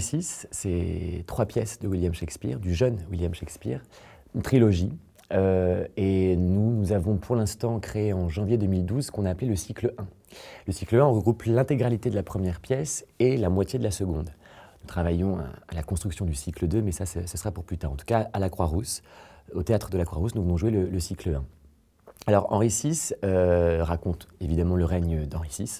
c'est trois pièces de William Shakespeare, du jeune William Shakespeare, une trilogie. Euh, et nous, nous avons pour l'instant créé en janvier 2012 qu'on a appelé le cycle 1. Le cycle 1 regroupe l'intégralité de la première pièce et la moitié de la seconde. Nous travaillons à la construction du cycle 2, mais ça, ce sera pour plus tard. En tout cas, à la Croix-Rousse, au théâtre de la Croix-Rousse, nous venons jouer le cycle 1. Alors Henri VI euh, raconte évidemment le règne d'Henri VI,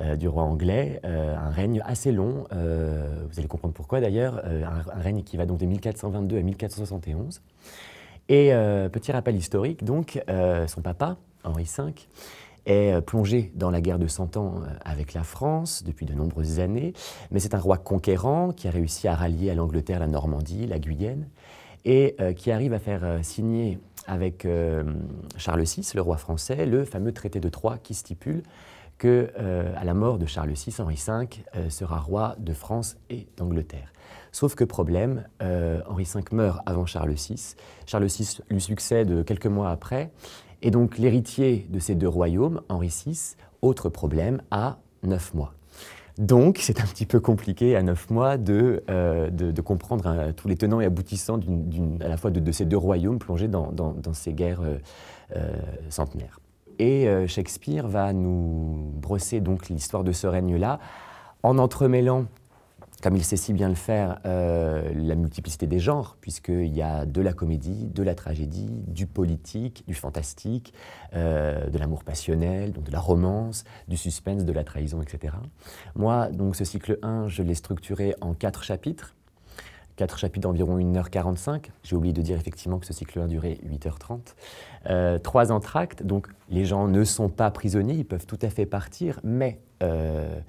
euh, du roi anglais, euh, un règne assez long, vous allez comprendre pourquoi d'ailleurs, un, règne qui va donc de 1422 à 1471. Et petit rappel historique, donc son papa, Henri V, est plongé dans la guerre de Cent Ans avec la France depuis de nombreuses années, mais c'est un roi conquérant qui a réussi à rallier à l'Angleterre la Normandie, la Guyenne, et euh, qui arrive à faire euh, signer avec euh, Charles VI, le roi français, le fameux traité de Troyes qui stipule que, à la mort de Charles VI, Henri V sera roi de France et d'Angleterre. Sauf que problème, Henri V meurt avant Charles VI. Charles VI lui succède quelques mois après, et donc l'héritier de ces deux royaumes, Henri VI, autre problème, a neuf mois. Donc, c'est un petit peu compliqué à neuf mois de, euh, de, comprendre hein, tous les tenants et aboutissants à la fois de, ces deux royaumes plongés dans, ces guerres euh, euh, centenaires. Et Shakespeare va nous brosser donc l'histoire de ce règne-là en entremêlant comme il sait si bien le faire, euh, la multiplicité des genres, puisqu'il y a de la comédie, de la tragédie, du politique, du fantastique, euh, de l'amour passionnel, donc de la romance, du suspense, de la trahison, etc. Moi, donc ce cycle 1, je l'ai structuré en quatre chapitres. Quatre chapitres d'environ 1h45. J'ai oublié de dire effectivement que ce cycle 1 durait 8h30. Euh, trois entr'actes, donc les gens ne sont pas prisonniers, ils peuvent tout à fait partir, mais euh,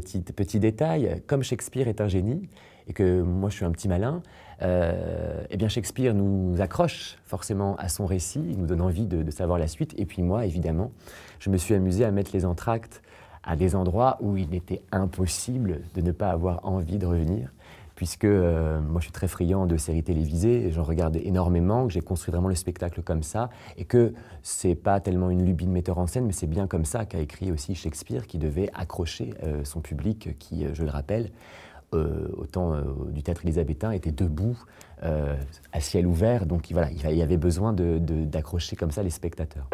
Petit, détail, comme Shakespeare est un génie, et que moi je suis un petit malin, euh, eh bien Shakespeare nous accroche forcément à son récit, il nous donne envie de, de, savoir la suite. Et puis moi, évidemment, je me suis amusé à mettre les entr'actes à des endroits où il était impossible de ne pas avoir envie de revenir puisque euh, moi je suis très friand de séries télévisées, j'en regarde énormément, que j'ai construit vraiment le spectacle comme ça, et que c'est pas tellement une lubie de metteur en scène, mais c'est bien comme ça qu'a écrit aussi Shakespeare, qui devait accrocher euh, son public, qui, euh, je le rappelle, au temps du théâtre élisabétain, était debout, à ciel ouvert, donc voilà, il y avait besoin d'accrocher comme ça les spectateurs.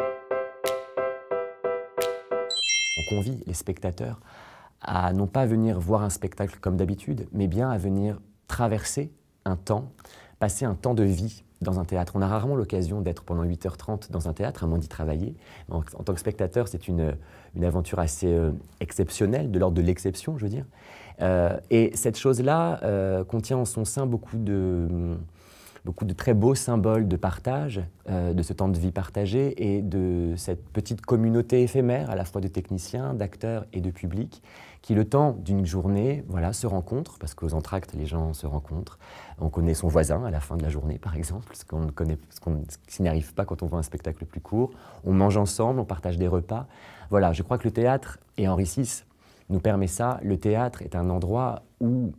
On convie les spectateurs à non pas venir voir un spectacle comme d'habitude, mais bien à venir traverser un temps, passer un temps de vie dans un théâtre. On a rarement l'occasion d'être pendant 8h30 dans un théâtre, à moins d'y travailler. En, en, tant que spectateur, c'est une, une, aventure assez euh, exceptionnelle, de l'ordre de l'exception, je veux dire. Euh, et cette chose-là euh, contient en son sein beaucoup de beaucoup de très beaux symboles de partage, euh, de ce temps de vie partagé et de cette petite communauté éphémère à la fois de techniciens, d'acteurs et de public qui, le temps d'une journée, voilà, se rencontrent, parce qu'aux entractes, les gens se rencontrent. On connaît son voisin à la fin de la journée, par exemple, ce qu'on connaît, qui n'arrive pas quand on voit un spectacle plus court. On mange ensemble, on partage des repas. Voilà, je crois que le théâtre, et Henri VI nous permet ça, le théâtre est un endroit où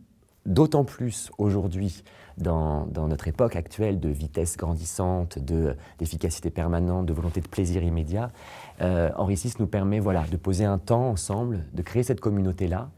d'autant plus aujourd'hui dans, notre époque actuelle de vitesse grandissante, d'efficacité permanente, de volonté de plaisir immédiat, euh, Henri VI nous permet voilà, de poser un temps ensemble, de créer cette communauté-là,